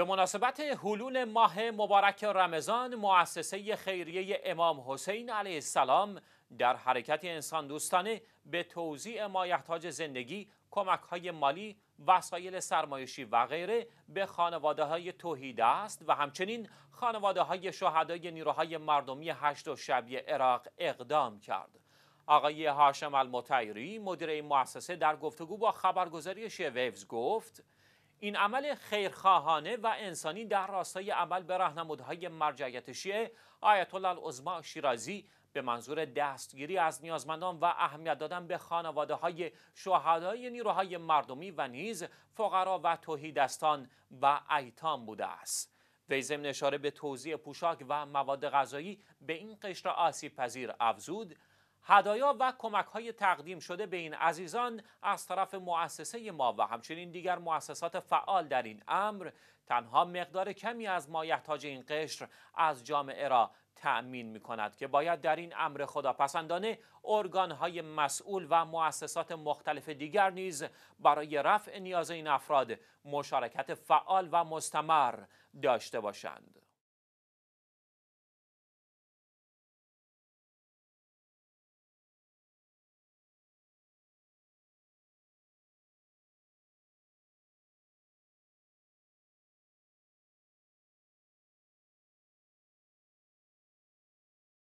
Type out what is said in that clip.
به مناسبت حلول ماه مبارک رمضان مؤسسه خیریه امام حسین علیه السلام در حرکت انسان دوستانه به توزیع مایحتاج زندگی کمک های مالی وسایل سرمایشی و غیره به خانواده های توحید است و همچنین خانواده های شهدای نیروهای مردمی هشت و شبیه عراق اقدام کرد. آقای هاشم المطیری مدیر این مؤسسه در گفتگو با خبرگزاری شیویوز گفت این عمل خیرخواهانه و انسانی در راستای عمل به راهنمودهای مرجعیت شیعه آیت الله شیرازی به منظور دستگیری از نیازمندان و اهمیت دادن به خانواده های شهدای نیروهای مردمی و نیز فقرا و توحیدستان و ایتام بوده است وی ضمن اشاره به توزیع پوشاک و مواد غذایی به این قشر آسیب پذیر افزود هدایا و کمک های تقدیم شده به این عزیزان از طرف مؤسسه ما و همچنین دیگر مؤسسات فعال در این امر تنها مقدار کمی از مایحتاج این قشر از جامعه را تأمین می کند که باید در این امر خداپسندانه ارگان های مسئول و مؤسسات مختلف دیگر نیز برای رفع نیاز این افراد مشارکت فعال و مستمر داشته باشند.